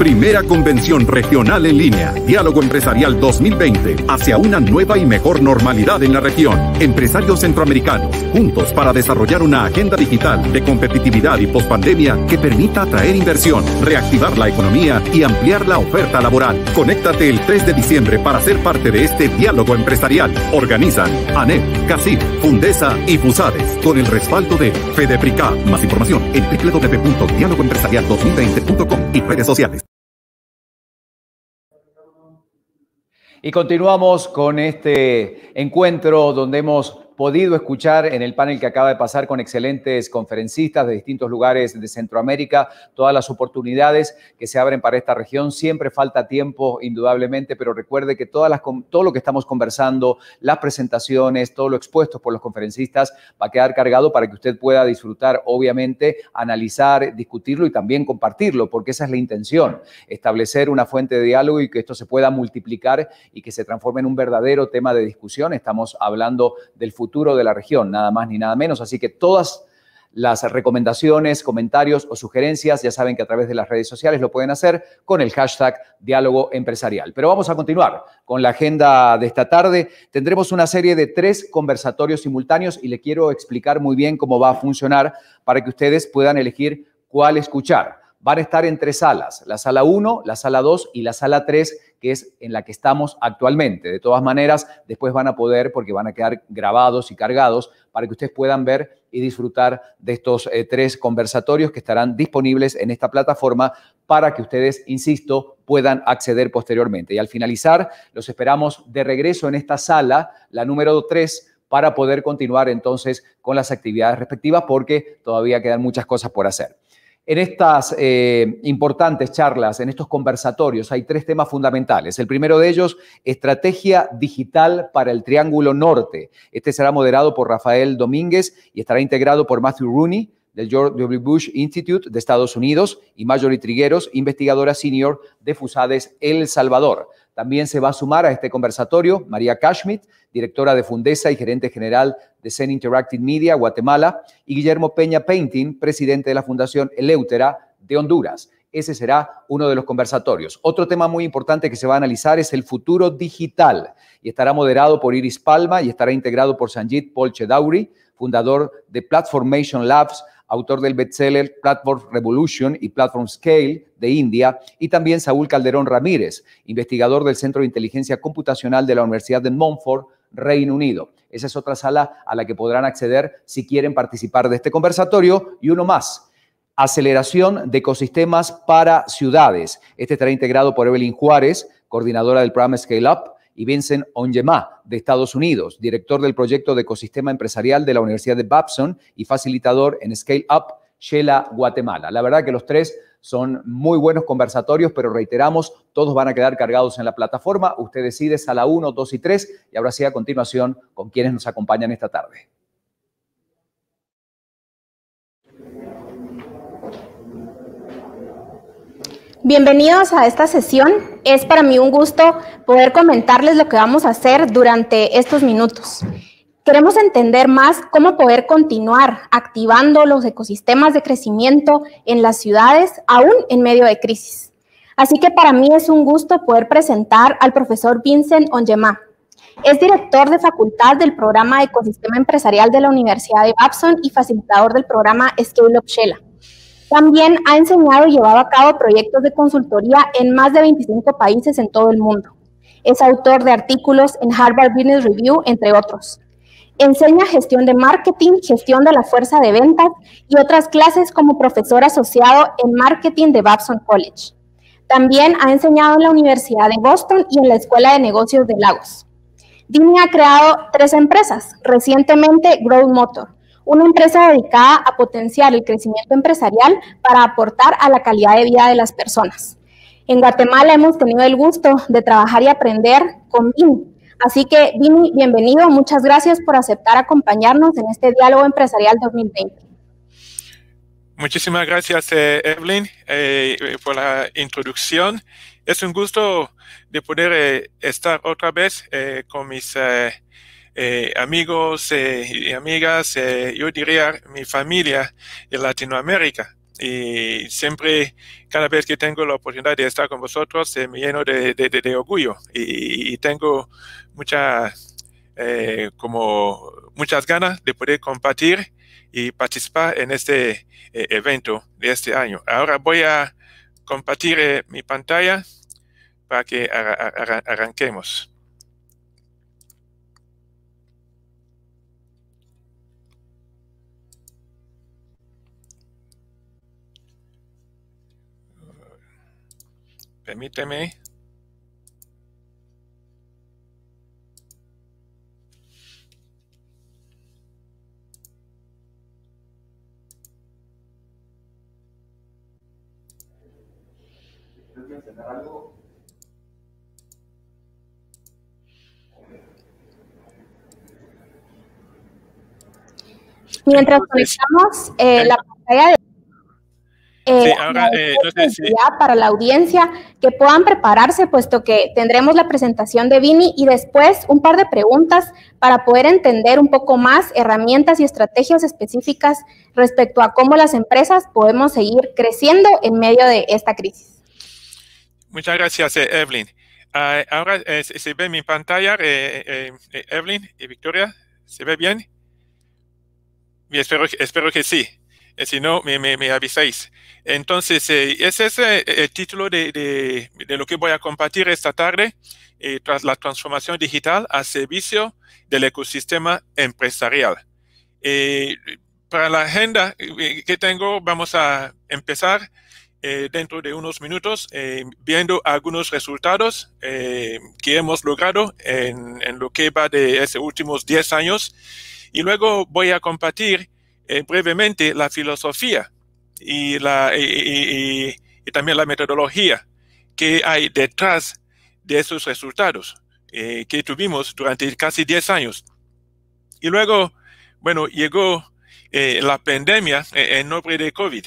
Primera Convención Regional en línea, Diálogo Empresarial 2020, hacia una nueva y mejor normalidad en la región. Empresarios centroamericanos, juntos para desarrollar una agenda digital de competitividad y pospandemia que permita atraer inversión, reactivar la economía y ampliar la oferta laboral. Conéctate el 3 de diciembre para ser parte de este diálogo empresarial. Organizan ANEP, CACIP, Fundesa y FUSADES con el respaldo de FEDEPRICA. Más información en wwwdiálogoempresarial 2020com y redes sociales. Y continuamos con este encuentro donde hemos podido escuchar en el panel que acaba de pasar con excelentes conferencistas de distintos lugares de Centroamérica, todas las oportunidades que se abren para esta región. Siempre falta tiempo, indudablemente, pero recuerde que todas las, todo lo que estamos conversando, las presentaciones, todo lo expuesto por los conferencistas va a quedar cargado para que usted pueda disfrutar, obviamente, analizar, discutirlo y también compartirlo, porque esa es la intención, establecer una fuente de diálogo y que esto se pueda multiplicar y que se transforme en un verdadero tema de discusión. Estamos hablando del futuro futuro de la región, nada más ni nada menos. Así que todas las recomendaciones, comentarios o sugerencias, ya saben que a través de las redes sociales lo pueden hacer con el hashtag diálogo empresarial. Pero vamos a continuar con la agenda de esta tarde. Tendremos una serie de tres conversatorios simultáneos y le quiero explicar muy bien cómo va a funcionar para que ustedes puedan elegir cuál escuchar van a estar en tres salas, la sala 1, la sala 2 y la sala 3, que es en la que estamos actualmente. De todas maneras, después van a poder, porque van a quedar grabados y cargados, para que ustedes puedan ver y disfrutar de estos eh, tres conversatorios que estarán disponibles en esta plataforma para que ustedes, insisto, puedan acceder posteriormente. Y al finalizar, los esperamos de regreso en esta sala, la número 3, para poder continuar entonces con las actividades respectivas, porque todavía quedan muchas cosas por hacer. En estas eh, importantes charlas, en estos conversatorios, hay tres temas fundamentales. El primero de ellos, estrategia digital para el Triángulo Norte. Este será moderado por Rafael Domínguez y estará integrado por Matthew Rooney del George W. Bush Institute de Estados Unidos y Marjorie Trigueros, investigadora senior de FUSADES El Salvador. También se va a sumar a este conversatorio María Kashmit, directora de Fundesa y gerente general de Zen Interactive Media Guatemala, y Guillermo Peña Painting, presidente de la Fundación Eleutera de Honduras. Ese será uno de los conversatorios. Otro tema muy importante que se va a analizar es el futuro digital y estará moderado por Iris Palma y estará integrado por Sanjit Polchedauri, fundador de Platformation Labs, autor del bestseller Platform Revolution y Platform Scale de India, y también Saúl Calderón Ramírez, investigador del Centro de Inteligencia Computacional de la Universidad de Montfort, Reino Unido. Esa es otra sala a la que podrán acceder si quieren participar de este conversatorio y uno más. Aceleración de ecosistemas para ciudades. Este estará integrado por Evelyn Juárez, coordinadora del programa Scale Up, y Vincent Onyema, de Estados Unidos, director del proyecto de ecosistema empresarial de la Universidad de Babson y facilitador en Scale Up Shela Guatemala. La verdad que los tres son muy buenos conversatorios, pero reiteramos, todos van a quedar cargados en la plataforma. Usted decide sala 1, 2 y 3 y ahora sí a continuación con quienes nos acompañan esta tarde. Bienvenidos a esta sesión. Es para mí un gusto poder comentarles lo que vamos a hacer durante estos minutos. Queremos entender más cómo poder continuar activando los ecosistemas de crecimiento en las ciudades, aún en medio de crisis. Así que para mí es un gusto poder presentar al profesor Vincent Onyema. Es director de facultad del programa Ecosistema Empresarial de la Universidad de Babson y facilitador del programa Scale Up Shela. También ha enseñado y llevado a cabo proyectos de consultoría en más de 25 países en todo el mundo. Es autor de artículos en Harvard Business Review, entre otros. Enseña gestión de marketing, gestión de la fuerza de ventas y otras clases como profesor asociado en marketing de Babson College. También ha enseñado en la Universidad de Boston y en la Escuela de Negocios de Lagos. Dini ha creado tres empresas, recientemente Growth Motor, una empresa dedicada a potenciar el crecimiento empresarial para aportar a la calidad de vida de las personas. En Guatemala hemos tenido el gusto de trabajar y aprender con Vini. Así que, Vini, bienvenido. Muchas gracias por aceptar acompañarnos en este diálogo empresarial 2020. Muchísimas gracias, eh, Evelyn, eh, eh, por la introducción. Es un gusto de poder estar otra vez con mis eh, amigos eh, y amigas, eh, yo diría mi familia en Latinoamérica. Y siempre, cada vez que tengo la oportunidad de estar con vosotros, me lleno de, orgullo y, tengo mucha, como muchas ganas de poder compartir y participar en este evento de este año. Ahora voy a compartir mi pantalla para que arranquemos. Permíteme. Mientras Entonces, eh, la pantalla de eh, ahora, eh, para la audiencia que puedan prepararse, puesto que tendremos la presentación de Vini y después un par de preguntas para poder entender un poco más herramientas y estrategias específicas respecto a cómo las empresas podemos seguir creciendo en medio de esta crisis. Muchas gracias, eh, Evelyn. Ah, ahora se ve mi pantalla, Evelyn y Victoria, ¿se ve bien? Y espero, espero que sí. Eh, si no, me, me, avisáis. Entonces, eh, ese es eh, el título de, de, lo que voy a compartir esta tarde, tras la transformación digital a servicio del ecosistema empresarial. para la agenda que tengo, vamos a empezar dentro de unos minutos viendo algunos resultados que hemos logrado en, en, lo que va de esos últimos 10 años. Y luego voy a compartir eh, brevemente la filosofía y, la, también la metodología que hay detrás de esos resultados eh, que tuvimos durante casi 10 años. Y luego, bueno, llegó eh, la pandemia en nombre de COVID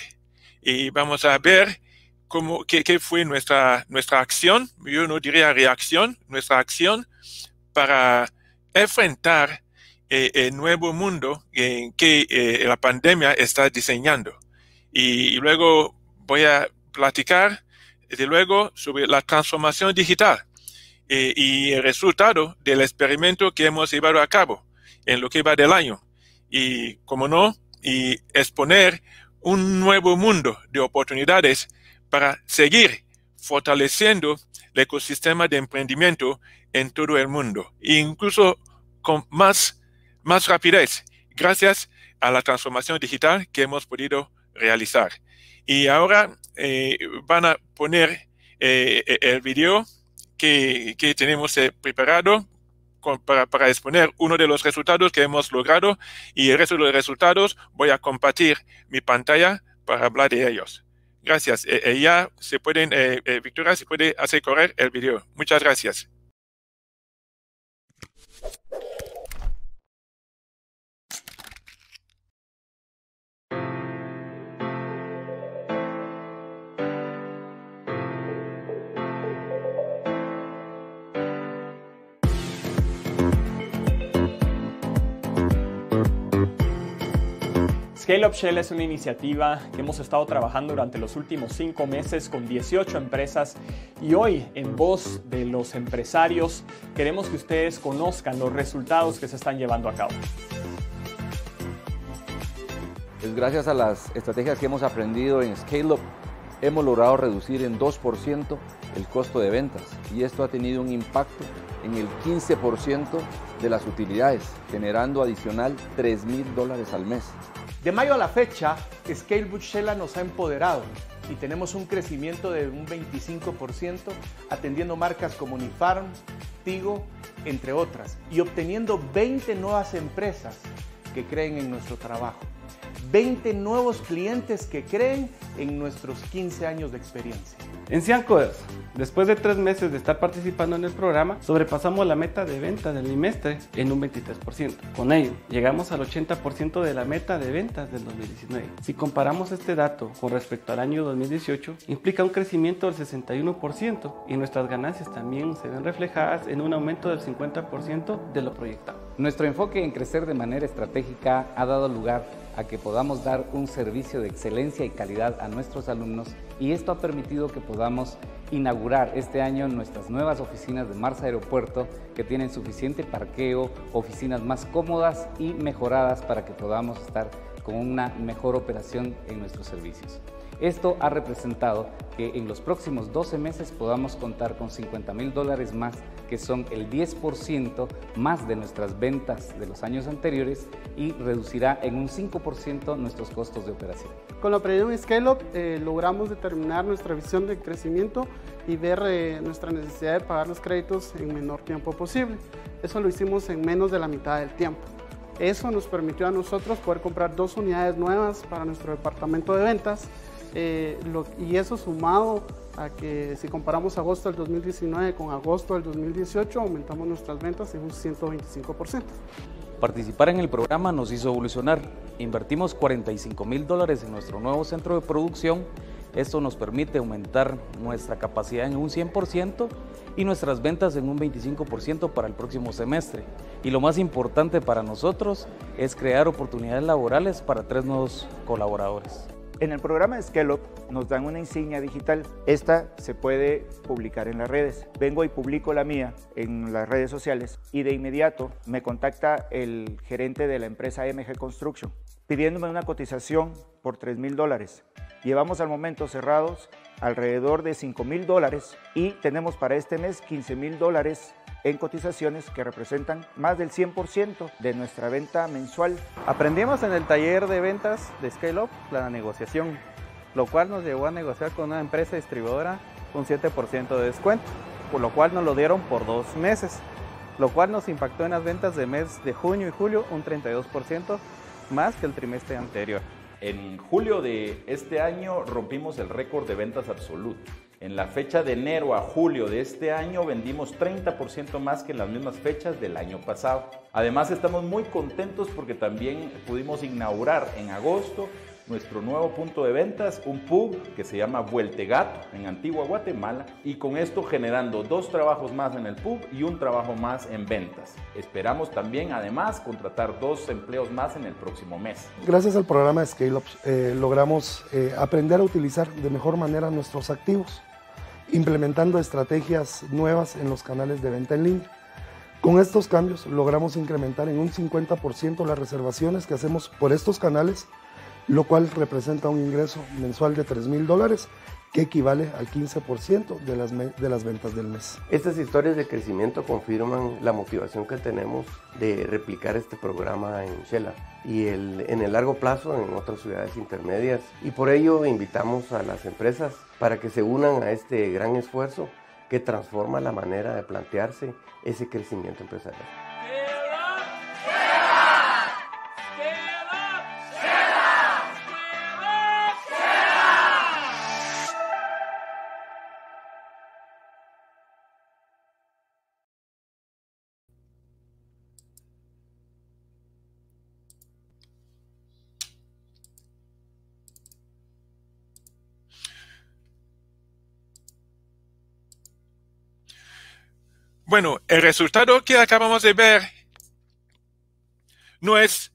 y vamos a ver cómo, qué, fue nuestra, nuestra acción, yo no diría reacción, nuestra acción para enfrentar eh, el nuevo mundo en que eh, la pandemia está diseñando. Y, luego voy a platicar de luego sobre la transformación digital eh, y el resultado del experimento que hemos llevado a cabo en lo que va del año. Y, como no, y exponer un nuevo mundo de oportunidades para seguir fortaleciendo el ecosistema de emprendimiento en todo el mundo, incluso con más más rapidez gracias a la transformación digital que hemos podido realizar. Y ahora eh, van a poner eh, e-, el video que, tenemos eh, preparado para, para, exponer uno de los resultados que hemos logrado y el resto de los resultados voy a compartir mi pantalla para hablar de ellos. Gracias. E-, e-, ya se pueden, Victoria, se puede hacer correr el video. Muchas gracias. Scale Up Shell es una iniciativa que hemos estado trabajando durante los últimos cinco meses con 18 empresas y hoy en voz de los empresarios queremos que ustedes conozcan los resultados que se están llevando a cabo. Pues gracias a las estrategias que hemos aprendido en Scale Up, hemos logrado reducir en 2% el costo de ventas y esto ha tenido un impacto en el 15% de las utilidades, generando adicional 3 mil dólares al mes. De mayo a la fecha, Scale Buchela nos ha empoderado y tenemos un crecimiento de un 25% atendiendo marcas como Unifarm, Tigo, entre otras, y obteniendo 20 nuevas empresas que creen en nuestro trabajo. 20 nuevos clientes que creen en nuestros 15 años de experiencia. En Ciancoders, después de tres meses de estar participando en el programa, sobrepasamos la meta de venta del trimestre en un 23%. Con ello, llegamos al 80% de la meta de ventas del 2019. Si comparamos este dato con respecto al año 2018, implica un crecimiento del 61% y nuestras ganancias también se ven reflejadas en un aumento del 50% de lo proyectado. Nuestro enfoque en crecer de manera estratégica ha dado lugar a que podamos dar un servicio de excelencia y calidad a nuestros alumnos y esto ha permitido que podamos inaugurar este año nuestras nuevas oficinas de Mars Aeropuerto que tienen suficiente parqueo, oficinas más cómodas y mejoradas para que podamos estar con una mejor operación en nuestros servicios. Esto ha representado que en los próximos 12 meses podamos contar con 50 mil dólares más, que son el 10% más de nuestras ventas de los años anteriores y reducirá en un 5% nuestros costos de operación. Con la operación scale eh, logramos determinar nuestra visión de crecimiento y ver eh, nuestra necesidad de pagar los créditos en menor tiempo posible. Eso lo hicimos en menos de la mitad del tiempo. Eso nos permitió a nosotros poder comprar dos unidades nuevas para nuestro departamento de ventas eh, y eso sumado a que si comparamos agosto del 2019 con agosto del 2018, aumentamos nuestras ventas en un 125%. Participar en el programa nos hizo evolucionar. Invertimos 45 mil dólares en nuestro nuevo centro de producción. Esto nos permite aumentar nuestra capacidad en un 100% y nuestras ventas en un 25% para el próximo semestre. Y lo más importante para nosotros es crear oportunidades laborales para tres nuevos colaboradores. En el programa de nos dan una insignia digital. Esta se puede publicar en las redes. Vengo y publico la mía en las redes sociales y de inmediato me contacta el gerente de la empresa MG Construction pidiéndome una cotización por 3 mil dólares. Llevamos al momento cerrados alrededor de 5 mil dólares y tenemos para este mes 15 mil dólares en cotizaciones que representan más del 100% de nuestra venta mensual. Aprendimos en el taller de ventas de ScaleUp la negociación, lo cual nos llevó a negociar con una empresa distribuidora un 7% de descuento, por lo cual nos lo dieron por dos meses, lo cual nos impactó en las ventas de mes de junio y julio un 32% más que el trimestre anterior. En julio de este año rompimos el récord de ventas absoluto en la fecha de enero a julio de este año vendimos 30% más que en las mismas fechas del año pasado. Además estamos muy contentos porque también pudimos inaugurar en agosto nuestro nuevo punto de ventas, un pub que se llama Gato, en Antigua Guatemala y con esto generando dos trabajos más en el pub y un trabajo más en ventas. Esperamos también además contratar dos empleos más en el próximo mes. Gracias al programa de eh, logramos eh, aprender a utilizar de mejor manera nuestros activos implementando estrategias nuevas en los canales de venta en línea. Con estos cambios logramos incrementar en un 50% las reservaciones que hacemos por estos canales, lo cual representa un ingreso mensual de 3 mil dólares que equivale al 15% de las, de las ventas del mes. Estas historias de crecimiento confirman la motivación que tenemos de replicar este programa en Shela y en el largo plazo en otras ciudades intermedias. Y por ello invitamos a las empresas para que se unan a este gran esfuerzo que transforma la manera de plantearse ese crecimiento empresarial. Bueno, el resultado que acabamos de ver no es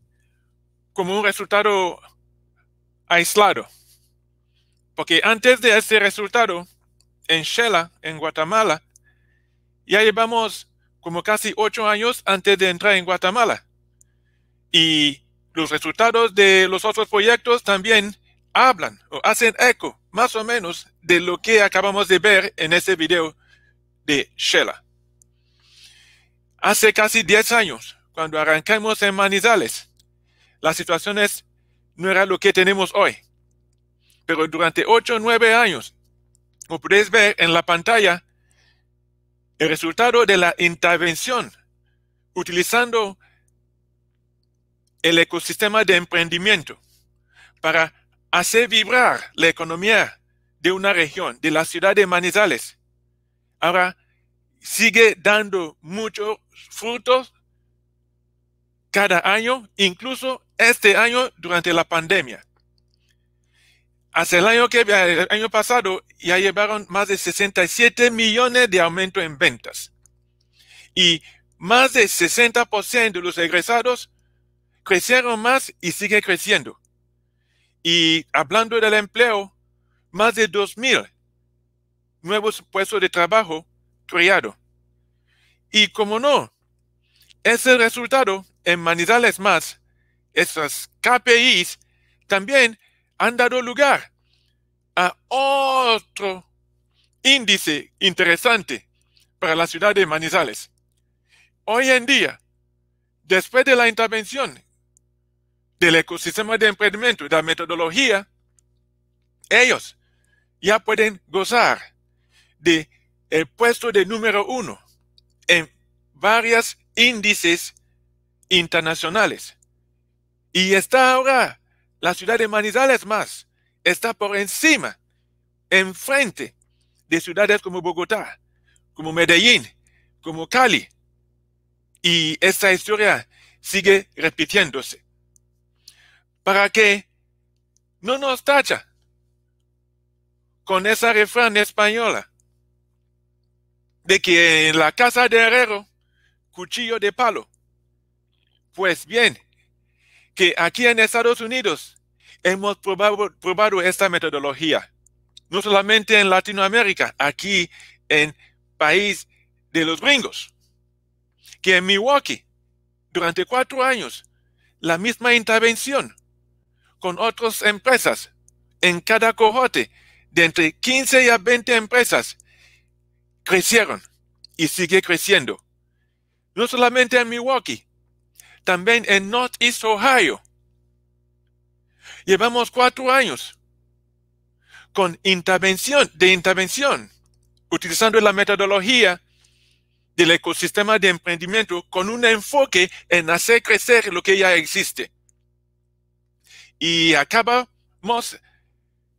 como un resultado aislado, porque antes de ese resultado, en Shela, en Guatemala, ya llevamos como casi ocho años antes de entrar en Guatemala. Y los resultados de los otros proyectos también hablan o hacen eco más o menos de lo que acabamos de ver en este video de Shela. Hace casi 10 años, cuando arrancamos en Manizales, la situación no era lo que tenemos hoy. Pero durante 8 o 9 años, como podéis ver en la pantalla, el resultado de la intervención utilizando el ecosistema de emprendimiento para hacer vibrar la economía de una región, de la ciudad de Manizales. Ahora sigue dando muchos frutos cada año, incluso este año durante la pandemia. Hace el año, que, el año pasado ya llevaron más de 67 millones de aumento en ventas. Y más de 60% de los egresados crecieron más y sigue creciendo. Y hablando del empleo, más de 2.000 nuevos puestos de trabajo criado. Y como no, ese resultado en Manizales más, esas KPIs también han dado lugar a otro índice interesante para la ciudad de Manizales. Hoy en día, después de la intervención del ecosistema de emprendimiento y de la metodología, ellos ya pueden gozar de el puesto de número uno en varios índices internacionales. Y está ahora la ciudad de Manizales más, está por encima, enfrente de ciudades como Bogotá, como Medellín, como Cali. Y esta historia sigue repitiéndose. Para que no nos tacha con esa refrán española de que en la casa de herrero, cuchillo de palo. Pues bien, que aquí en Estados Unidos hemos probado, esta metodología, no solamente en Latinoamérica, aquí en país de los gringos, que en Milwaukee, durante cuatro años, la misma intervención con otras empresas en cada cojote de entre 15 y 20 empresas crecieron y sigue creciendo. No solamente en Milwaukee, también en Northeast Ohio. Llevamos cuatro años con intervención de intervención, utilizando la metodología del ecosistema de emprendimiento con un enfoque en hacer crecer lo que ya existe. Y acabamos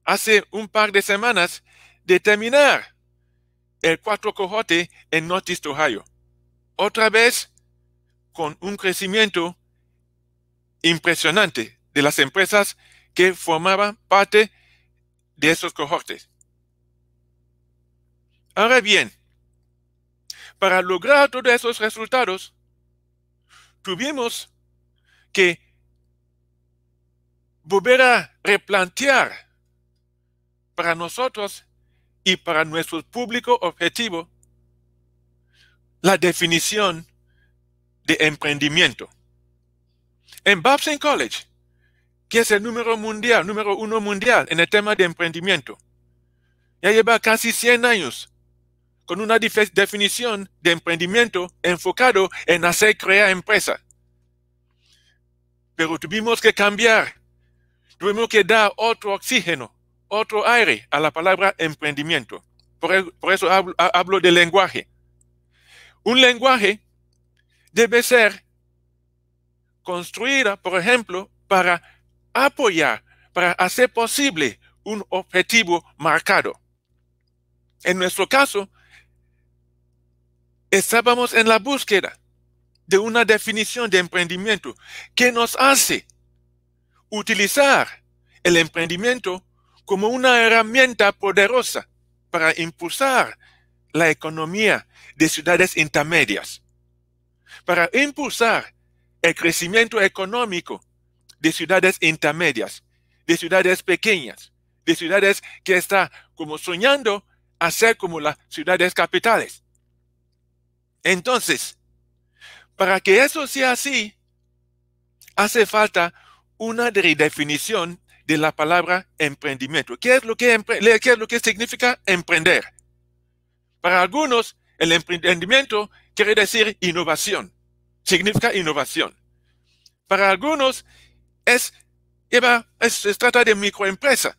hace un par de semanas de terminar el cuarto cohorte en Northeast Ohio. Otra vez con un crecimiento impresionante de las empresas que formaban parte de esos cohortes. Ahora bien, para lograr todos esos resultados, tuvimos que volver a replantear para nosotros y para nuestro público objetivo la definición de emprendimiento. En Babson College, que es el número mundial, número uno mundial en el tema de emprendimiento, ya lleva casi 100 años con una definición de emprendimiento enfocado en hacer crear empresas. Pero tuvimos que cambiar, tuvimos que dar otro oxígeno otro aire a la palabra emprendimiento. Por, eso hablo, de lenguaje. Un lenguaje debe ser construida, por ejemplo, para apoyar, para hacer posible un objetivo marcado. En nuestro caso, estábamos en la búsqueda de una definición de emprendimiento que nos hace utilizar el emprendimiento como una herramienta poderosa para impulsar la economía de ciudades intermedias, para impulsar el crecimiento económico de ciudades intermedias, de ciudades pequeñas, de ciudades que están como soñando a ser como las ciudades capitales. Entonces, para que eso sea así, hace falta una redefinición de la palabra emprendimiento. ¿Qué es lo que, qué es lo que significa emprender? Para algunos, el emprendimiento quiere decir innovación. Significa innovación. Para algunos, es, es, se trata de microempresa.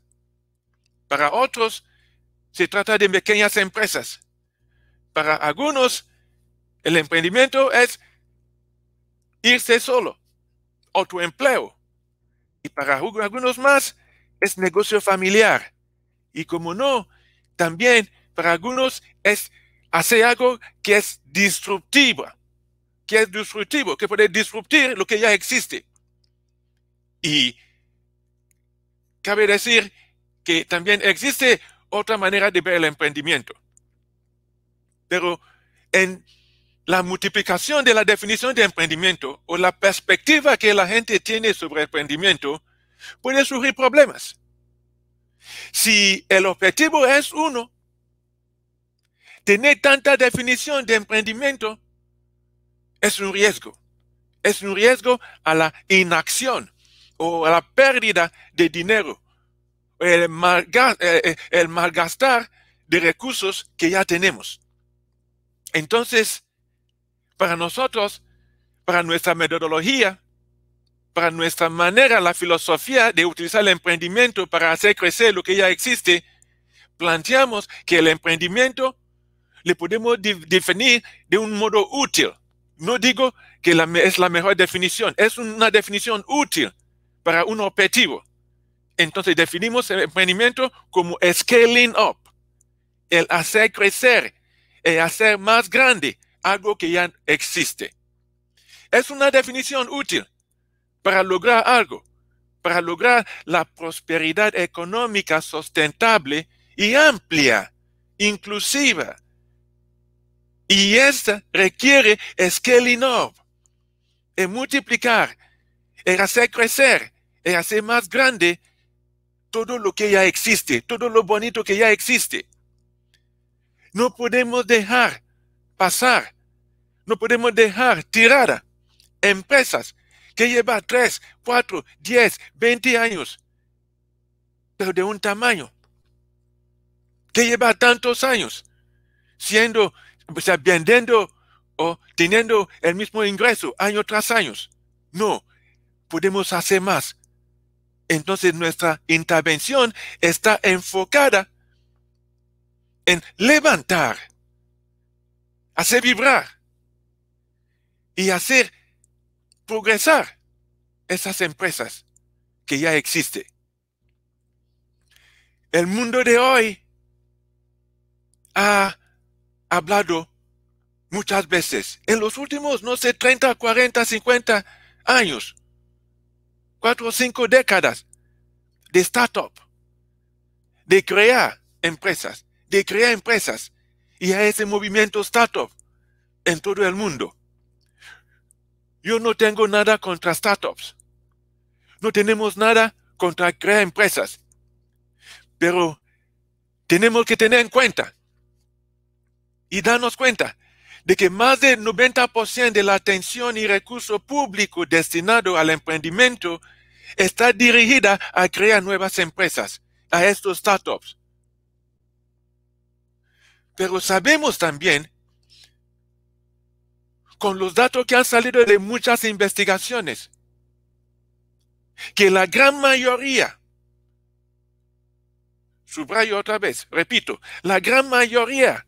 Para otros, se trata de pequeñas empresas. Para algunos, el emprendimiento es irse solo, autoempleo y para algunos más es negocio familiar. Y como no, también para algunos es hacer algo que es disruptivo, que es disruptivo, que puede disruptir lo que ya existe. Y cabe decir que también existe otra manera de ver el emprendimiento. Pero en la multiplicación de la definición de emprendimiento o la perspectiva que la gente tiene sobre emprendimiento puede surgir problemas. Si el objetivo es uno, tener tanta definición de emprendimiento es un riesgo. Es un riesgo a la inacción o a la pérdida de dinero, el, eh, eh, malgastar de recursos que ya tenemos. Entonces, para nosotros, para nuestra metodología, para nuestra manera, la filosofía de utilizar el emprendimiento para hacer crecer lo que ya existe, planteamos que el emprendimiento le podemos definir de un modo útil. No digo que es la mejor definición, es una definición útil para un objetivo. Entonces definimos el emprendimiento como scaling up, el hacer crecer, el hacer más grande, algo que ya existe. Es una definición útil para lograr algo, para lograr la prosperidad económica sustentable y amplia, inclusiva. Y esta requiere escalar, y multiplicar, y hacer crecer, y hacer más grande todo lo que ya existe, todo lo bonito que ya existe. No podemos dejar pasar. No podemos dejar tirada empresas que llevan 3, 4, 10, 20 años, pero de un tamaño que lleva tantos años siendo, o sea, vendiendo o teniendo el mismo ingreso año tras año. No, podemos hacer más. Entonces nuestra intervención está enfocada en levantar hacer vibrar y hacer progresar esas empresas que ya existen. El mundo de hoy ha hablado muchas veces en los últimos, no sé, 30, 40, 50 años, cuatro o cinco décadas de startup, de crear empresas, de crear empresas, y a ese movimiento startup en todo el mundo. Yo no tengo nada contra startups. No tenemos nada contra crear empresas. Pero tenemos que tener en cuenta y darnos cuenta de que más del 90% de la atención y recurso público destinado al emprendimiento está dirigida a crear nuevas empresas, a estos startups. Pero sabemos también, con los datos que han salido de muchas investigaciones, que la gran mayoría, subrayo otra vez, repito, la gran mayoría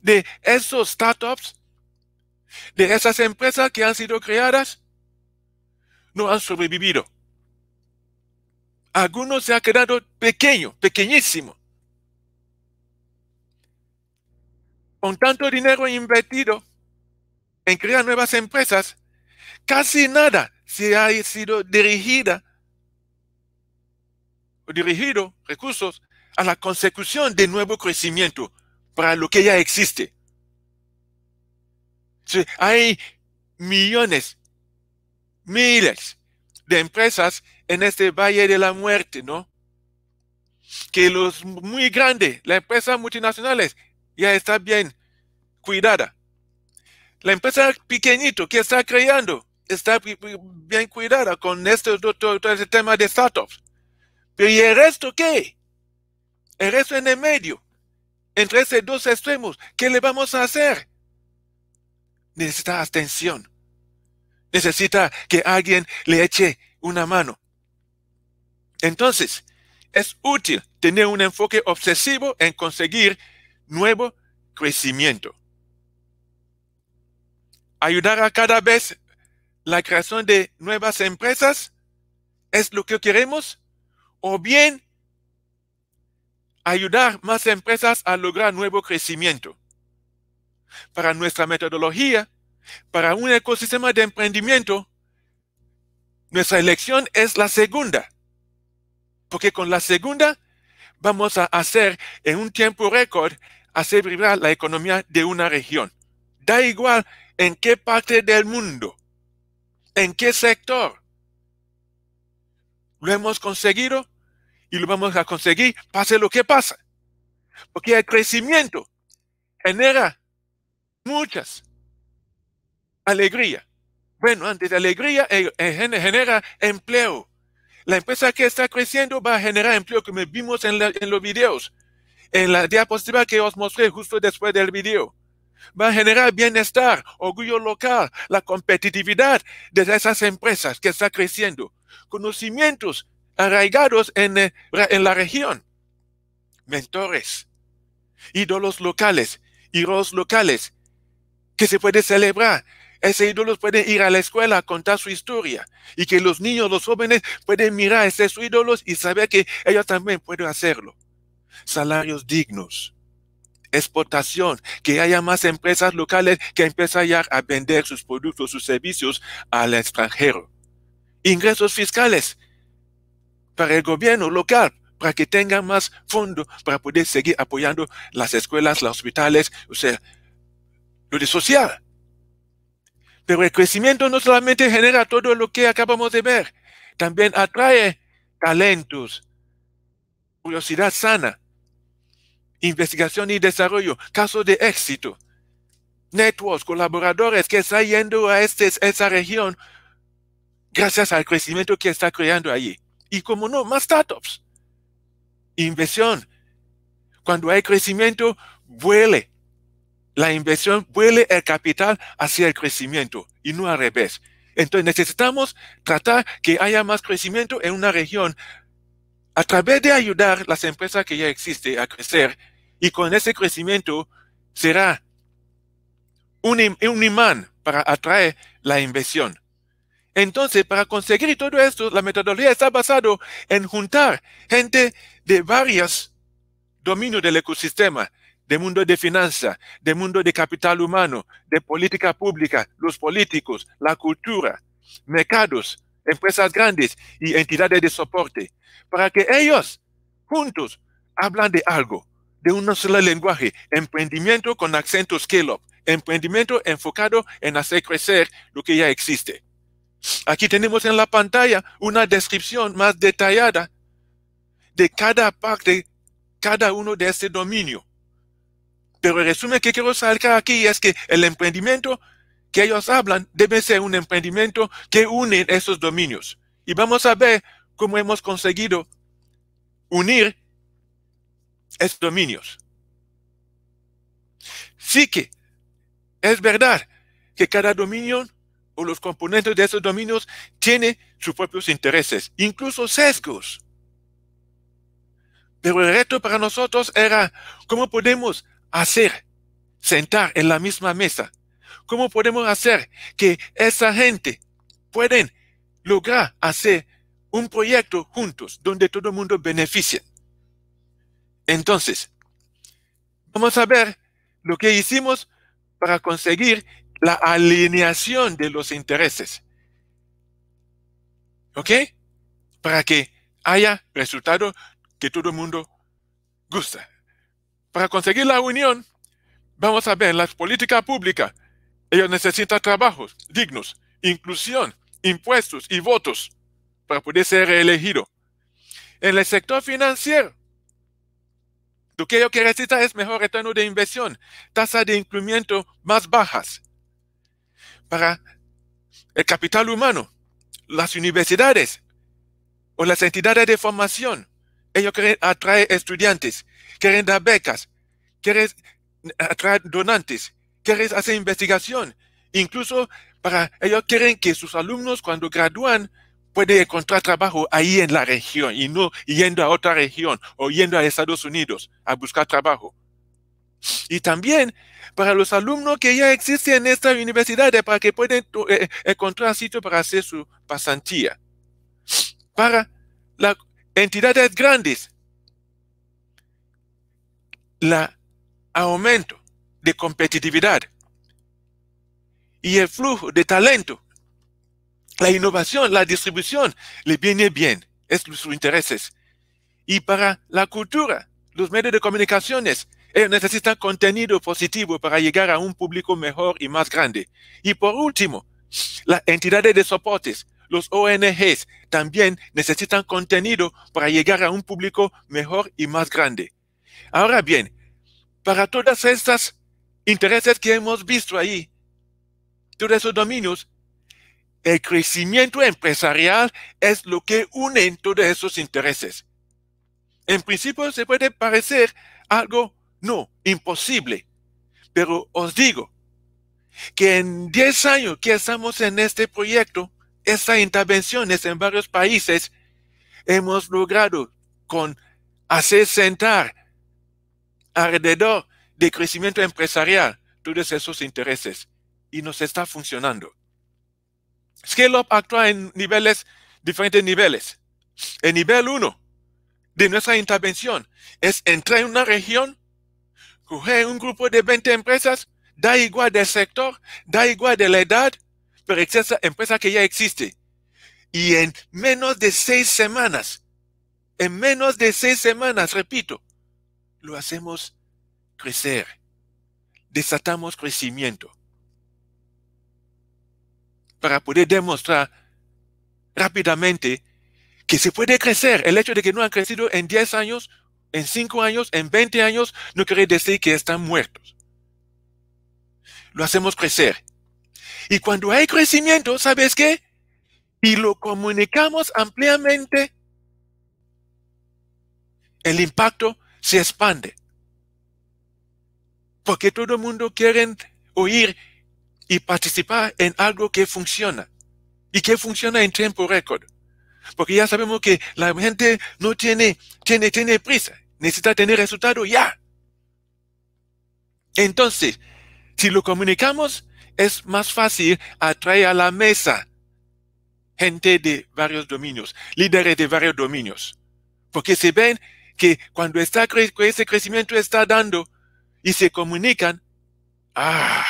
de esos startups, de esas empresas que han sido creadas, no han sobrevivido. Algunos se han quedado pequeño, pequeñísimos. con tanto dinero invertido en crear nuevas empresas, casi nada se ha sido dirigida o dirigido recursos a la consecución de nuevo crecimiento para lo que ya existe. hay millones, miles de empresas en este valle de la muerte, ¿no? Que los muy grandes, las empresas multinacionales, ya está bien cuidada. La empresa pequeñito que está creando está bien cuidada con este, todo, tema de startups. Pero ¿y el resto qué? El resto en el medio, entre esos dos extremos, ¿qué le vamos a hacer? Necesita atención. Necesita que alguien le eche una mano. Entonces, es útil tener un enfoque obsesivo en conseguir nuevo crecimiento. Ayudar a cada vez la creación de nuevas empresas es lo que queremos o bien ayudar más empresas a lograr nuevo crecimiento. Para nuestra metodología, para un ecosistema de emprendimiento, nuestra elección es la segunda, porque con la segunda vamos a hacer en un tiempo récord hacer vibrar la economía de una región. Da igual en qué parte del mundo, en qué sector. Lo hemos conseguido y lo vamos a conseguir, pase lo que pase. Porque el crecimiento genera muchas alegría. Bueno, antes de alegría eh, eh, genera empleo. La empresa que está creciendo va a generar empleo, como vimos en los videos en la diapositiva que os mostré justo después del video. Va a generar bienestar, orgullo local, la competitividad de esas empresas que está creciendo, conocimientos arraigados en, eh, en la región, mentores, ídolos locales, ídolos locales que se puede celebrar. Esos ídolos puede ir a la escuela a contar su historia y que los niños, los jóvenes pueden mirar a esos ídolos y saber que ellos también pueden hacerlo salarios dignos, exportación, que haya más empresas locales que empiezan ya a vender sus productos, sus servicios al extranjero. Ingresos fiscales para el gobierno local, para que tenga más fondos para poder seguir apoyando las escuelas, los hospitales, o sea, lo de social. Pero el crecimiento no solamente genera todo lo que acabamos de ver, también atrae talentos, curiosidad sana, investigación y desarrollo, caso de éxito, networks, colaboradores que están yendo a este, esa región gracias al crecimiento que está creando allí. Y como no, más startups. Inversión. Cuando hay crecimiento, vuele. La inversión vuele el capital hacia el crecimiento y no al revés. Entonces necesitamos tratar que haya más crecimiento en una región a través de ayudar las empresas que ya existen a crecer y con ese crecimiento será un, un imán para atraer la inversión. Entonces, para conseguir todo esto, la metodología está basada en juntar gente de varios dominios del ecosistema, de mundo de finanzas, de mundo de capital humano, de política pública, los políticos, la cultura, mercados, empresas grandes y entidades de soporte, para que ellos juntos hablan de algo de un solo lenguaje, emprendimiento con acento scale-up, emprendimiento enfocado en hacer crecer lo que ya existe. Aquí tenemos en la pantalla una descripción más detallada de cada parte, cada uno de este dominio. Pero el resumen que quiero sacar aquí es que el emprendimiento que ellos hablan debe ser un emprendimiento que une esos dominios. Y vamos a ver cómo hemos conseguido unir es dominios. Sí que es verdad que cada dominio o los componentes de esos dominios tiene sus propios intereses, incluso sesgos. Pero el reto para nosotros era cómo podemos hacer sentar en la misma mesa, cómo podemos hacer que esa gente pueden lograr hacer un proyecto juntos donde todo el mundo beneficie. Entonces, vamos a ver lo que hicimos para conseguir la alineación de los intereses. ¿Ok? Para que haya resultado que todo el mundo gusta. Para conseguir la unión, vamos a ver las políticas públicas. Ellos necesitan trabajos dignos, inclusión, impuestos y votos para poder ser elegido. En el sector financiero, lo que yo que necesita es mejor retorno de inversión, tasa de incremento más bajas para el capital humano, las universidades o las entidades de formación. Ellos quieren atraer estudiantes, quieren dar becas, quieren atraer donantes, quieren hacer investigación. Incluso para ellos quieren que sus alumnos cuando gradúan puede encontrar trabajo ahí en la región y no yendo a otra región o yendo a Estados Unidos a buscar trabajo. Y también para los alumnos que ya existen en esta universidad, para que puedan eh, encontrar sitio para hacer su pasantía. Para las entidades grandes, el aumento de competitividad y el flujo de talento la innovación, la distribución, le viene bien, es sus intereses. Y para la cultura, los medios de comunicaciones, eh, necesitan contenido positivo para llegar a un público mejor y más grande. Y por último, las entidades de soportes, los ONGs, también necesitan contenido para llegar a un público mejor y más grande. Ahora bien, para todas estas intereses que hemos visto ahí, todos esos dominios, el crecimiento empresarial es lo que une todos esos intereses. En principio se puede parecer algo no imposible, pero os digo que en 10 años que estamos en este proyecto, estas intervenciones en varios países, hemos logrado con hacer sentar alrededor de crecimiento empresarial todos esos intereses y nos está funcionando. Scale-up actúa en niveles, diferentes niveles. El nivel uno de nuestra intervención es entrar en una región, coger un grupo de 20 empresas, da igual del sector, da igual de la edad, pero esa empresa que ya existe. Y en menos de seis semanas, en menos de seis semanas, repito, lo hacemos crecer, desatamos crecimiento para poder demostrar rápidamente que se puede crecer. El hecho de que no han crecido en 10 años, en 5 años, en 20 años, no quiere decir que están muertos. Lo hacemos crecer. Y cuando hay crecimiento, ¿sabes qué? Y lo comunicamos ampliamente, el impacto se expande. Porque todo el mundo quiere oír y participar en algo que funciona y que funciona en tiempo récord. Porque ya sabemos que la gente no tiene, tiene, tiene prisa, necesita tener resultado ya. Entonces, si lo comunicamos, es más fácil atraer a la mesa gente de varios dominios, líderes de varios dominios. Porque se ven que cuando está, ese crecimiento está dando y se comunican, ah,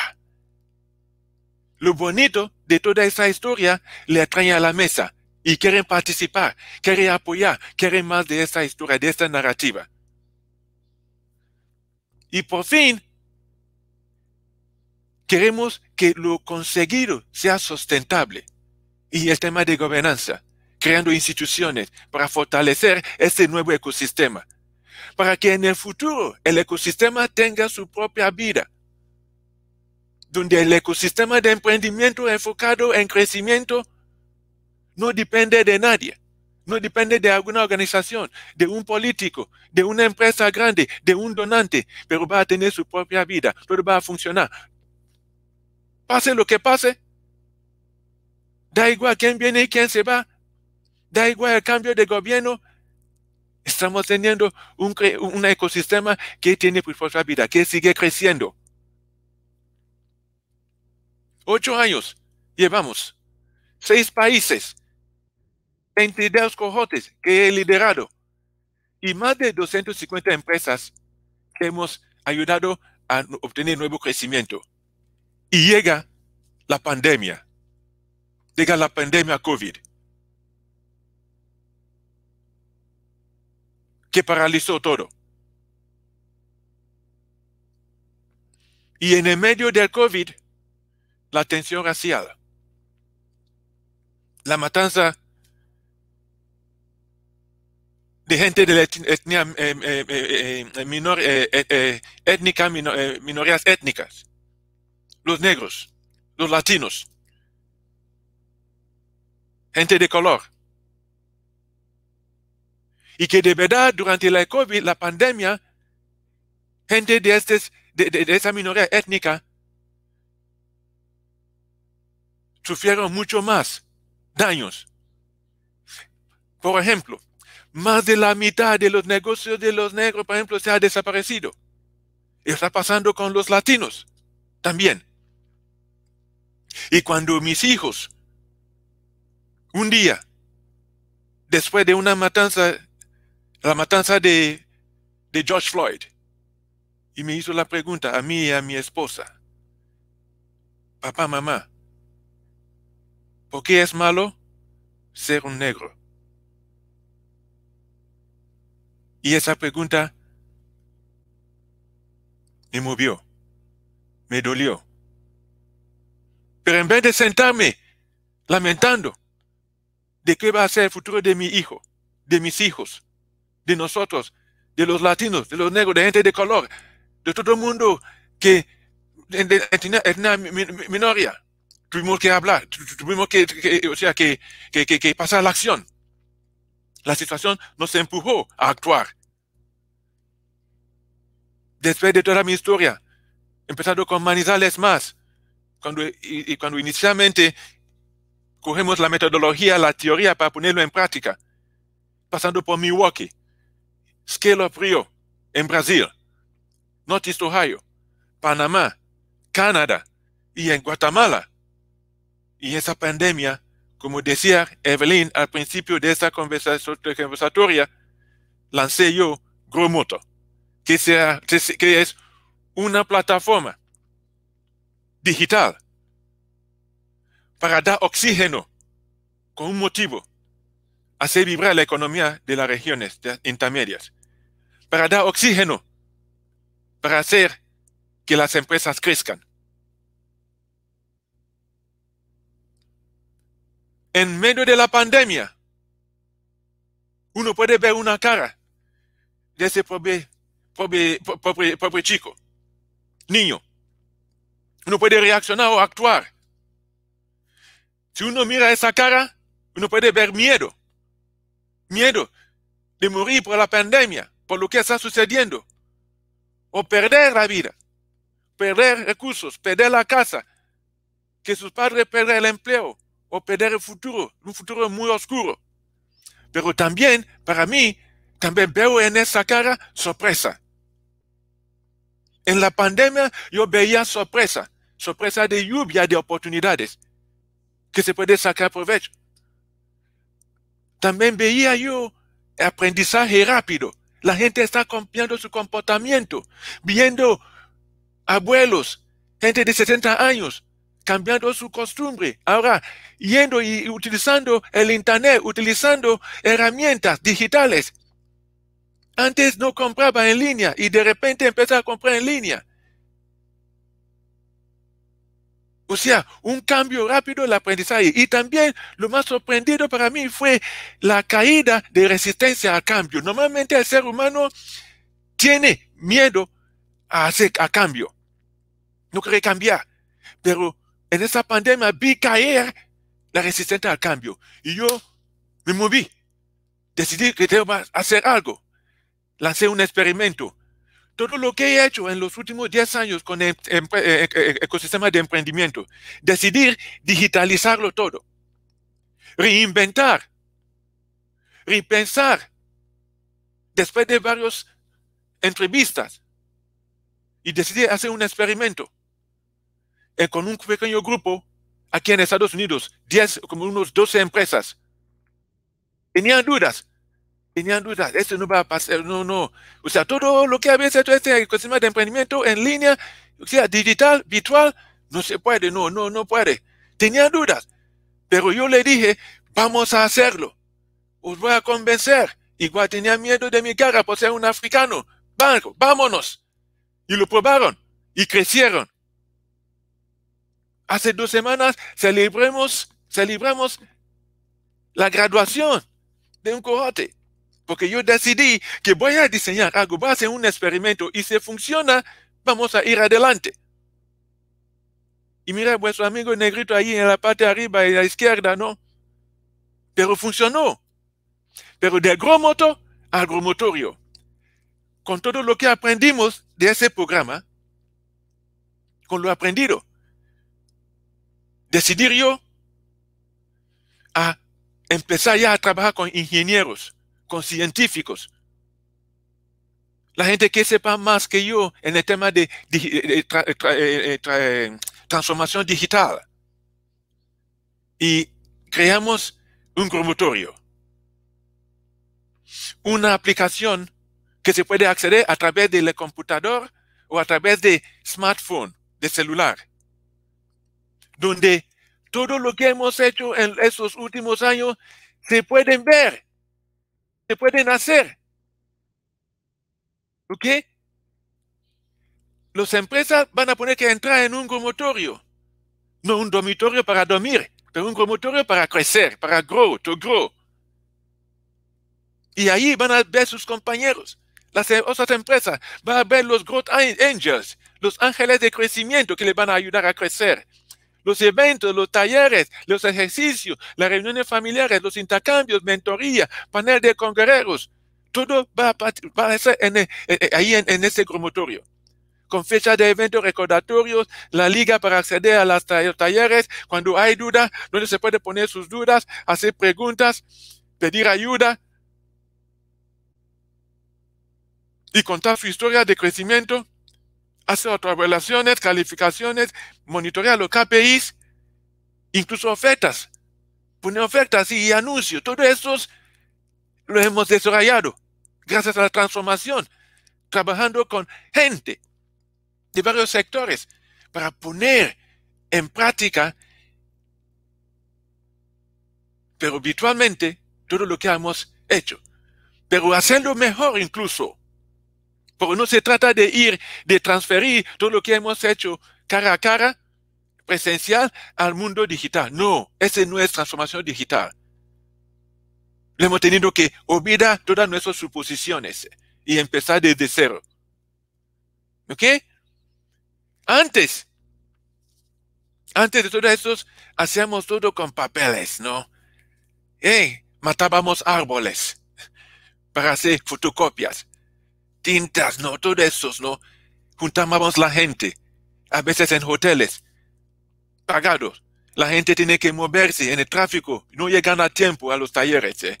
lo bonito de toda esa historia le atrae a la mesa y quieren participar, quieren apoyar, quieren más de esa historia, de esa narrativa. Y por fin, queremos que lo conseguido sea sustentable. Y el tema de gobernanza, creando instituciones para fortalecer este nuevo ecosistema, para que en el futuro el ecosistema tenga su propia vida, donde el ecosistema de emprendimiento enfocado en crecimiento no depende de nadie, no depende de alguna organización, de un político, de una empresa grande, de un donante, pero va a tener su propia vida, pero va a funcionar. Pase lo que pase, da igual quién viene y quién se va, da igual el cambio de gobierno, estamos teniendo un, un ecosistema que tiene su pues propia vida, que sigue creciendo. Ocho años llevamos. Seis países. 22 cojotes que he liderado. Y más de 250 empresas que hemos ayudado a obtener nuevo crecimiento. Y llega la pandemia. Llega la pandemia COVID. Que paralizó todo. Y en el medio del COVID, la tensión racial, la matanza de gente de la etnia minoría étnica, minorías étnicas, los negros, los latinos, gente de color. Y que de verdad durante la COVID, la pandemia, gente de, este, de esa minoría étnica sufrieron mucho más daños. Por ejemplo, más de la mitad de los negocios de los negros, por ejemplo, se ha desaparecido. está pasando con los latinos también. Y cuando mis hijos, un día, después de una matanza, la matanza de, de George Floyd, y me hizo la pregunta a mí y a mi esposa, papá, mamá, ¿Por qué es malo ser un negro? Y esa pregunta me movió, me dolió. Pero en vez de sentarme lamentando de qué va a ser el futuro de mi hijo, de mis hijos, de nosotros, de los latinos, de los negros, de gente de color, de todo el mundo que una minoría, tuvimos que hablar, tuvimos que, o sea, que, que, pasar a la acción. La situación nos empujó a actuar. Después de toda mi historia, empezando con Manizales más, cuando, y, cuando inicialmente cogemos la metodología, la teoría para ponerlo en práctica, pasando por Milwaukee, Scale of Rio, en Brasil, Northeast Ohio, Panamá, Canadá y en Guatemala y esa pandemia, como decía Evelyn al principio de esta conversatoria, lancé yo Gromoto, que, que es una plataforma digital para dar oxígeno con un motivo, hacer vibrar la economía de las regiones intermedias, para dar oxígeno, para hacer que las empresas crezcan en medio de la pandemia, uno puede ver una cara de ese pobre, pobre, chico, niño. Uno puede reaccionar o actuar. Si uno mira esa cara, uno puede ver miedo. Miedo de morir por la pandemia, por lo que está sucediendo. O perder la vida, perder recursos, perder la casa, que sus padres perder el empleo, o perder el futuro, un futuro muy oscuro. Pero también, para mí, también veo en esa cara sorpresa. En la pandemia yo veía sorpresa, sorpresa de lluvia de oportunidades que se puede sacar provecho. También veía yo aprendizaje rápido. La gente está cambiando su comportamiento, viendo abuelos, gente de 70 años, cambiando su costumbre. Ahora, yendo y utilizando el Internet, utilizando herramientas digitales. Antes no compraba en línea y de repente empezó a comprar en línea. O sea, un cambio rápido en el aprendizaje. Y también lo más sorprendido para mí fue la caída de resistencia al cambio. Normalmente el ser humano tiene miedo a hacer a cambio. No quiere cambiar. Pero en esa pandemia vi caer la resistencia al cambio y yo me moví. Decidí que debo hacer algo. Lancé un experimento. Todo lo que he hecho en los últimos 10 años con el eh, eh, eh, ecosistema de emprendimiento, decidir digitalizarlo todo, reinventar, repensar, después de varias entrevistas, y decidí hacer un experimento. Eh, con un pequeño grupo aquí en Estados Unidos, 10, como unos 12 empresas. Tenían dudas, tenían dudas, esto no va a pasar, no, no. O sea, todo lo que habéis hecho este ecosistema de emprendimiento en línea, o sea, digital, virtual, no se puede, no, no, no puede. Tenían dudas, pero yo le dije, vamos a hacerlo, os voy a convencer. Igual tenía miedo de mi cara por ser un africano. Banco, vámonos. Y lo probaron y crecieron. Hace dos semanas celebramos la graduación de un cohorte. Porque yo decidí que voy a diseñar algo, voy a hacer un experimento y si funciona, vamos a ir adelante. Y mira a vuestro amigo negrito ahí en la parte arriba y a la izquierda, ¿no? Pero funcionó. Pero de agromoto a agromotorio. Con todo lo que aprendimos de ese programa, con lo aprendido, decidir yo a empezar ya a trabajar con ingenieros, con científicos. La gente que sepa más que yo en el tema de, transformación digital. Y creamos un promotorio, una aplicación que se puede acceder a través del computador o a través de smartphone, de celular donde todo lo que hemos hecho en estos últimos años se pueden ver, se pueden hacer. ¿Ok? Las empresas van a poner que entrar en un dormitorio, no un dormitorio para dormir, pero un dormitorio para crecer, para grow, to grow. Y ahí van a ver sus compañeros, las em, otras empresas, van a ver los growth angels, los ángeles de crecimiento que les van a ayudar a crecer los eventos, los talleres, los ejercicios, las reuniones familiares, los intercambios, mentoría, panel de conguerreros. Todo va a, va eh, eh, eh, ahí en, ese promotorio. Con fecha de eventos recordatorios, la liga para acceder a los talleres, cuando hay dudas, donde se puede poner sus dudas, hacer preguntas, pedir ayuda y contar su historia de crecimiento otras relaciones, calificaciones, monitorear los KPIs, incluso ofertas, Poner ofertas y anuncios. Todo eso lo hemos desarrollado gracias a la transformación, trabajando con gente de varios sectores para poner en práctica, pero virtualmente, todo lo que hemos hecho. Pero hacerlo mejor incluso no se trata de ir, de transferir todo lo que hemos hecho cara a cara, presencial, al mundo digital. No, esa no es transformación digital. Le hemos tenido que olvidar todas nuestras suposiciones y empezar desde cero. ¿Ok? Antes, antes de todo eso, hacíamos todo con papeles, ¿no? Eh, matábamos árboles para hacer fotocopias tintas, ¿no? Todos esos, ¿no? Juntamos la gente, a veces en hoteles, pagados. La gente tiene que moverse en el tráfico, no llegan a tiempo a los talleres. ¿eh?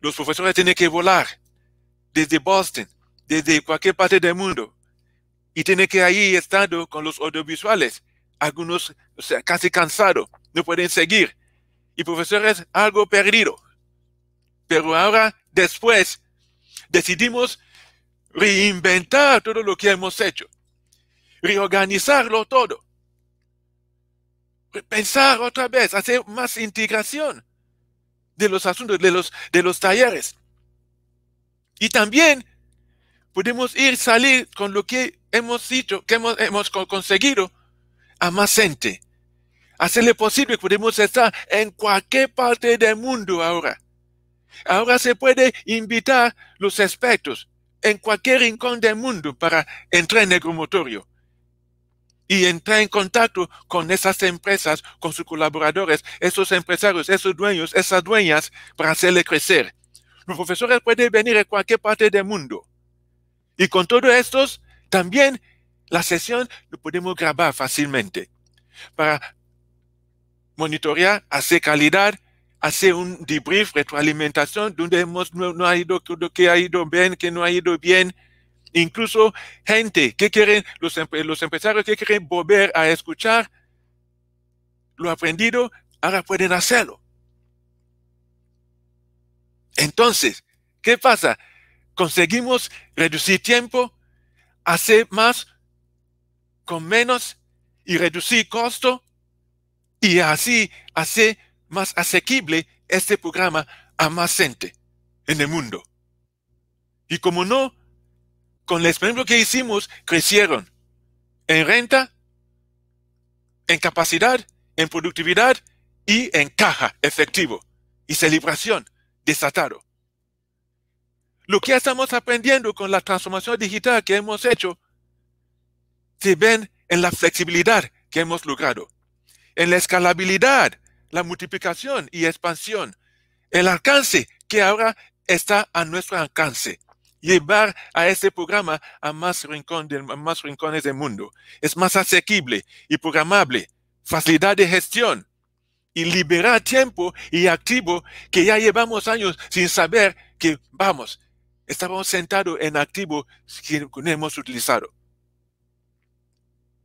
Los profesores tienen que volar desde Boston, desde cualquier parte del mundo, y tienen que ahí estando con los audiovisuales, algunos o sea, casi cansados, no pueden seguir. Y profesores, algo perdido. Pero ahora, después, decidimos reinventar todo lo que hemos hecho, reorganizarlo todo, pensar otra vez, hacer más integración de los asuntos, de los, de los talleres. Y también podemos ir, salir con lo que hemos hecho, que hemos, conseguido a más gente. Hacerle posible que podemos estar en cualquier parte del mundo ahora. Ahora se puede invitar los expertos, en cualquier rincón del mundo para entrar en el y entrar en contacto con esas empresas, con sus colaboradores, esos empresarios, esos dueños, esas dueñas, para hacerle crecer. Los profesores pueden venir de cualquier parte del mundo. Y con todo esto, también la sesión lo podemos grabar fácilmente para monitorear, hacer calidad hacer un debrief, retroalimentación, donde hemos, no, ha ido, que ha ido bien, que no ha ido bien. Incluso gente que quieren, los, los empresarios que quieren volver a escuchar lo aprendido, ahora pueden hacerlo. Entonces, ¿qué pasa? Conseguimos reducir tiempo, hacer más con menos y reducir costo y así hacer más asequible este programa a más gente en el mundo. Y como no, con el ejemplo que hicimos, crecieron en renta, en capacidad, en productividad y en caja efectivo y celebración desatado. Lo que estamos aprendiendo con la transformación digital que hemos hecho se ven en la flexibilidad que hemos logrado, en la escalabilidad la multiplicación y expansión, el alcance que ahora está a nuestro alcance. Llevar a este programa a más, rincones del mundo. Es más asequible y programable. Facilidad de gestión y liberar tiempo y activo que ya llevamos años sin saber que vamos, estábamos sentados en activo que no hemos utilizado.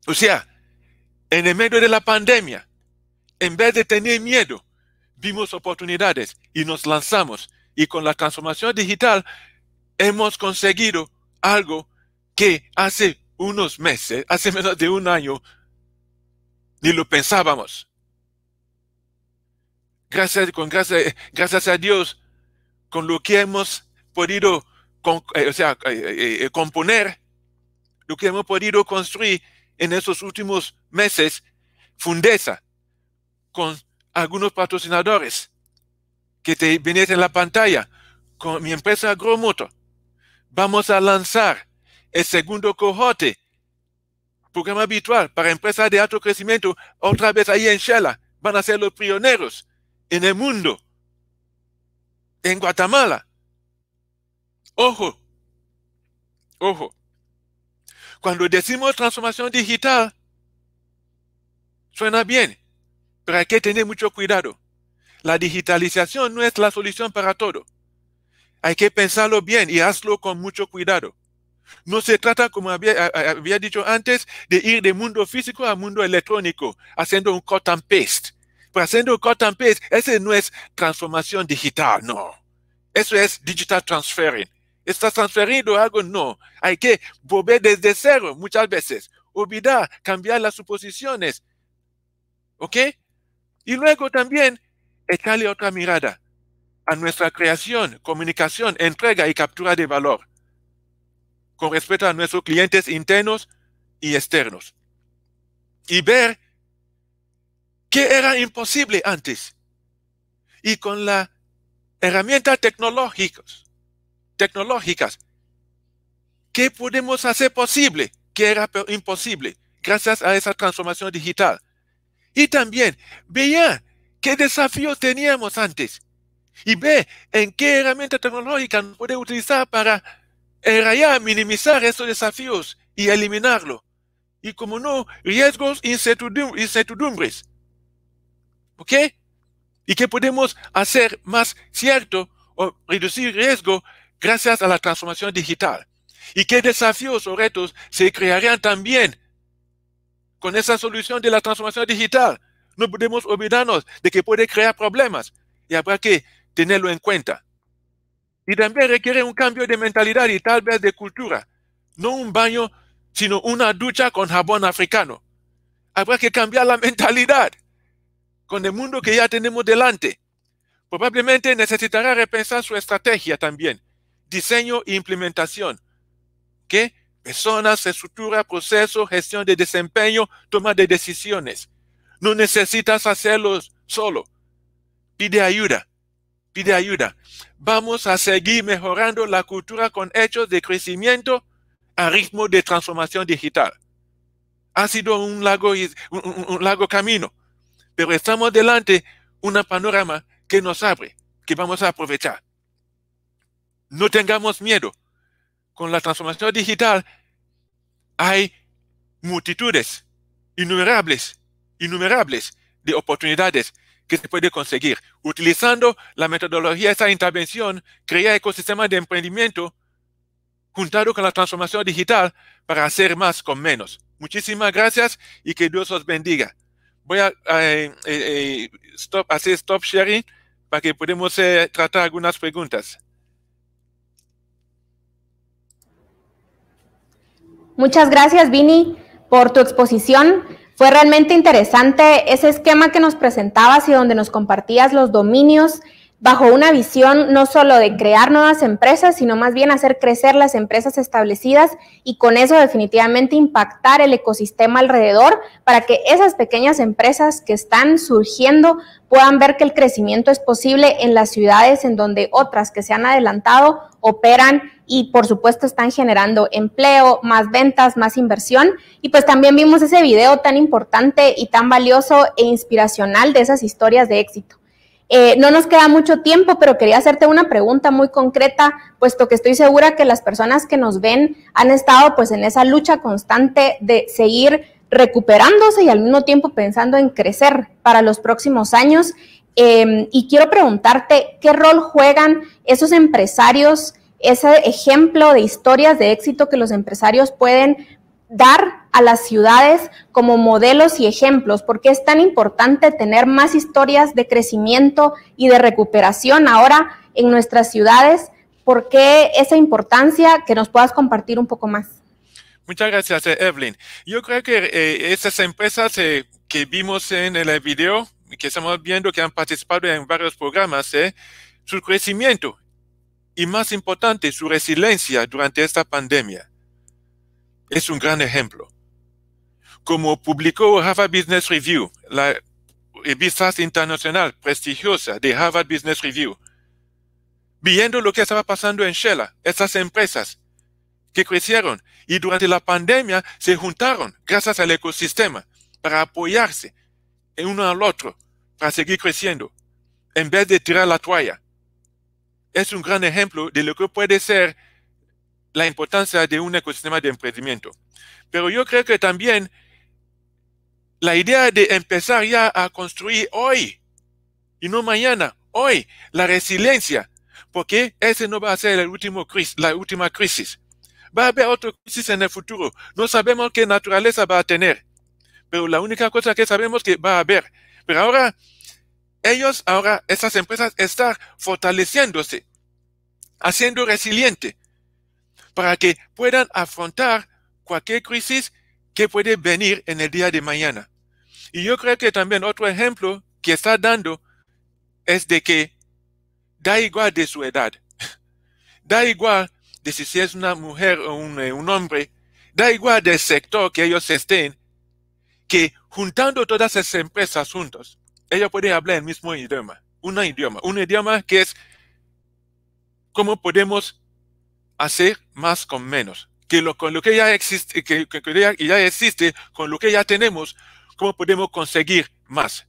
O sea, en el medio de la pandemia, en vez de tener miedo, vimos oportunidades y nos lanzamos. Y con la transformación digital hemos conseguido algo que hace unos meses, hace menos de un año, ni lo pensábamos. Gracias, con gracias, gracias a Dios, con lo que hemos podido eh, o sea, eh, eh, componer, lo que hemos podido construir en esos últimos meses, Fundesa, con algunos patrocinadores que te venían en la pantalla con mi empresa Gromoto Vamos a lanzar el segundo cohorte, programa habitual para empresas de alto crecimiento, otra vez ahí en Shela. Van a ser los pioneros en el mundo, en Guatemala. Ojo, ojo. Cuando decimos transformación digital, suena bien, pero hay que tener mucho cuidado. La digitalización no es la solución para todo. Hay que pensarlo bien y hazlo con mucho cuidado. No se trata, como había, dicho antes, de ir de mundo físico a mundo electrónico, haciendo un cut and paste. Pero pues haciendo un cut and paste, ese no es transformación digital, no. Eso es digital transferring. ¿Estás transferido algo? No. Hay que volver desde cero muchas veces. Olvidar, cambiar las suposiciones. ¿Ok? Y luego también echarle otra mirada a nuestra creación, comunicación, entrega y captura de valor con respecto a nuestros clientes internos y externos. Y ver qué era imposible antes. Y con las herramientas tecnológicas, tecnológicas, ¿qué podemos hacer posible? que era imposible gracias a esa transformación digital? Y también veía qué desafíos teníamos antes y ve en qué herramienta tecnológica podemos puede utilizar para minimizar esos desafíos y eliminarlo. Y como no, riesgos, incertidumbres. ¿Ok? Y qué podemos hacer más cierto o reducir riesgo gracias a la transformación digital. Y qué desafíos o retos se crearían también con esa solución de la transformación digital. No podemos olvidarnos de que puede crear problemas y habrá que tenerlo en cuenta. Y también requiere un cambio de mentalidad y tal vez de cultura. No un baño, sino una ducha con jabón africano. Habrá que cambiar la mentalidad con el mundo que ya tenemos delante. Probablemente necesitará repensar su estrategia también, diseño e implementación. ¿Qué? personas, estructura, proceso, gestión de desempeño, toma de decisiones. No necesitas hacerlo solo. Pide ayuda. Pide ayuda. Vamos a seguir mejorando la cultura con hechos de crecimiento a ritmo de transformación digital. Ha sido un largo, un, largo camino, pero estamos delante una panorama que nos abre, que vamos a aprovechar. No tengamos miedo con la transformación digital hay multitudes, innumerables, innumerables de oportunidades que se puede conseguir. Utilizando la metodología de esa intervención, crea ecosistemas de emprendimiento juntado con la transformación digital para hacer más con menos. Muchísimas gracias y que Dios os bendiga. Voy a, eh, eh, eh, hacer stop sharing para que podamos tratar algunas preguntas. Muchas gracias, Vini, por tu exposición. Fue realmente interesante ese esquema que nos presentabas y donde nos compartías los dominios bajo una visión no solo de crear nuevas empresas, sino más bien hacer crecer las empresas establecidas y con eso definitivamente impactar el ecosistema alrededor para que esas pequeñas empresas que están surgiendo puedan ver que el crecimiento es posible en las ciudades en donde otras que se han adelantado operan y por supuesto están generando empleo, más ventas, más inversión. Y pues también vimos ese video tan importante y tan valioso e inspiracional de esas historias de éxito. Eh, no nos queda mucho tiempo, pero quería hacerte una pregunta muy concreta, puesto que estoy segura que las personas que nos ven han estado pues en esa lucha constante de seguir recuperándose y al mismo tiempo pensando en crecer para los próximos años. Eh, y quiero preguntarte qué rol juegan esos empresarios ese ejemplo de historias de éxito que los empresarios pueden dar a las ciudades como modelos y ejemplos, porque es tan importante tener más historias de crecimiento y de recuperación ahora en nuestras ciudades. ¿Por qué esa importancia que nos puedas compartir un poco más? Muchas gracias, Evelyn. Yo creo que eh, esas empresas eh, que vimos en el video, que estamos viendo que han participado en varios programas, eh, su crecimiento y más importante, su resiliencia durante esta pandemia. Es un gran ejemplo. Como publicó Harvard Business Review, la revista internacional prestigiosa de Harvard Business Review, viendo lo que estaba pasando en Shell, esas empresas que crecieron y durante la pandemia se juntaron gracias al ecosistema para apoyarse en uno al otro, para seguir creciendo, en vez de tirar la toalla es un gran ejemplo de lo que puede ser la importancia de un ecosistema de emprendimiento. Pero yo creo que también la idea de empezar ya a construir hoy y no mañana, hoy, la resiliencia, porque ese no va a ser el último crisis, la última crisis. Va a haber otra crisis en el futuro. No sabemos qué naturaleza va a tener, pero la única cosa que sabemos que va a haber. Pero ahora ellos ahora, esas empresas, están fortaleciéndose, haciendo resiliente para que puedan afrontar cualquier crisis que puede venir en el día de mañana. Y yo creo que también otro ejemplo que está dando es de que da igual de su edad, da igual de si es una mujer o un, eh, un hombre, da igual del sector que ellos estén, que juntando todas esas empresas juntos, ella puede hablar el mismo idioma, un idioma, un idioma que es cómo podemos hacer más con menos, que con lo que ya existe, que, ya, existe, con lo que ya tenemos, cómo podemos conseguir más,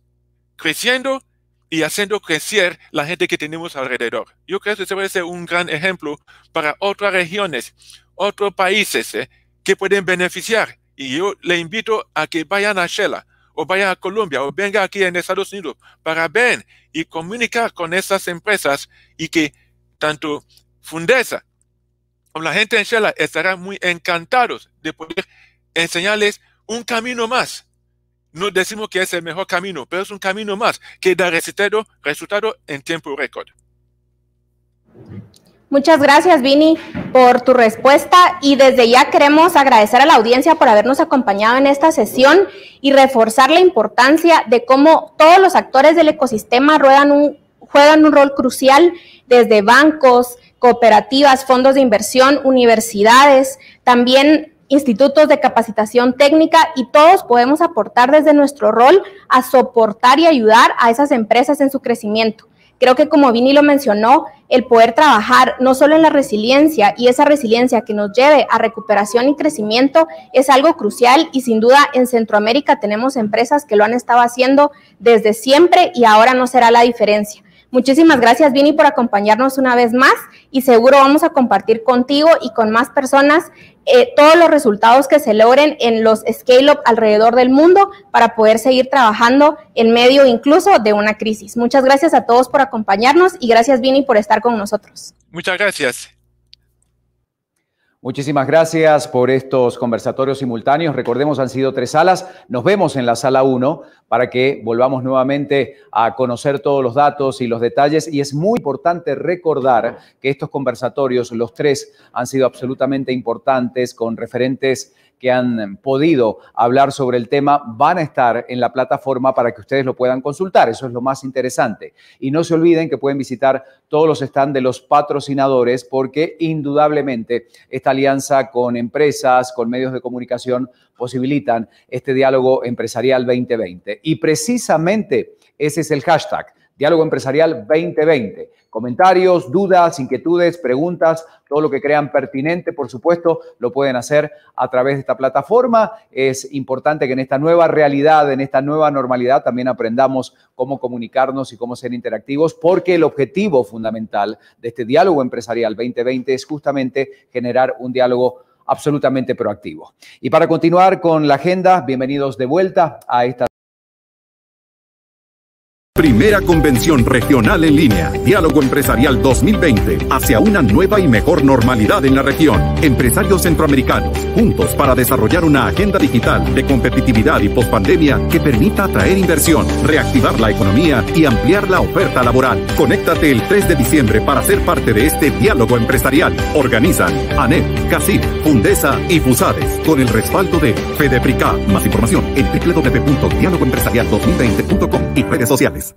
creciendo y haciendo crecer la gente que tenemos alrededor. Yo creo que ese puede ser un gran ejemplo para otras regiones, otros países eh, que pueden beneficiar. Y yo le invito a que vayan a Shela o vaya a Colombia o venga aquí en Estados Unidos para ver y comunicar con esas empresas y que tanto Fundesa con la gente en Shell estarán muy encantados de poder enseñarles un camino más. No decimos que es el mejor camino, pero es un camino más que da resultado, resultado en tiempo récord. Muchas gracias, Vini, por tu respuesta y desde ya queremos agradecer a la audiencia por habernos acompañado en esta sesión y reforzar la importancia de cómo todos los actores del ecosistema ruedan un, juegan un rol crucial desde bancos, cooperativas, fondos de inversión, universidades, también institutos de capacitación técnica y todos podemos aportar desde nuestro rol a soportar y ayudar a esas empresas en su crecimiento. Creo que como Vini lo mencionó, el poder trabajar no solo en la resiliencia y esa resiliencia que nos lleve a recuperación y crecimiento es algo crucial y sin duda en Centroamérica tenemos empresas que lo han estado haciendo desde siempre y ahora no será la diferencia. Muchísimas gracias, Vini, por acompañarnos una vez más y seguro vamos a compartir contigo y con más personas eh, todos los resultados que se logren en los scale-up alrededor del mundo para poder seguir trabajando en medio incluso de una crisis. Muchas gracias a todos por acompañarnos y gracias, Vini, por estar con nosotros. Muchas gracias. Muchísimas gracias por estos conversatorios simultáneos. Recordemos, han sido tres salas. Nos vemos en la sala 1 para que volvamos nuevamente a conocer todos los datos y los detalles. Y es muy importante recordar que estos conversatorios, los tres, han sido absolutamente importantes con referentes que han podido hablar sobre el tema van a estar en la plataforma para que ustedes lo puedan consultar. Eso es lo más interesante. Y no se olviden que pueden visitar todos los stands de los patrocinadores porque indudablemente esta alianza con empresas, con medios de comunicación, posibilitan este diálogo empresarial 2020. Y precisamente ese es el hashtag Diálogo Empresarial 2020. Comentarios, dudas, inquietudes, preguntas, todo lo que crean pertinente, por supuesto, lo pueden hacer a través de esta plataforma. Es importante que en esta nueva realidad, en esta nueva normalidad, también aprendamos cómo comunicarnos y cómo ser interactivos, porque el objetivo fundamental de este Diálogo Empresarial 2020 es justamente generar un diálogo absolutamente proactivo. Y para continuar con la agenda, bienvenidos de vuelta a esta Primera Convención Regional en línea, Diálogo Empresarial 2020, hacia una nueva y mejor normalidad en la región. Empresarios centroamericanos, juntos para desarrollar una agenda digital de competitividad y pospandemia que permita atraer inversión, reactivar la economía y ampliar la oferta laboral. Conéctate el 3 de diciembre para ser parte de este diálogo empresarial. Organizan ANEP, CACIP, Fundesa y FUSADES con el respaldo de FEDEPRICA. Más información en www.diálogoempresarial 2020com y redes sociales.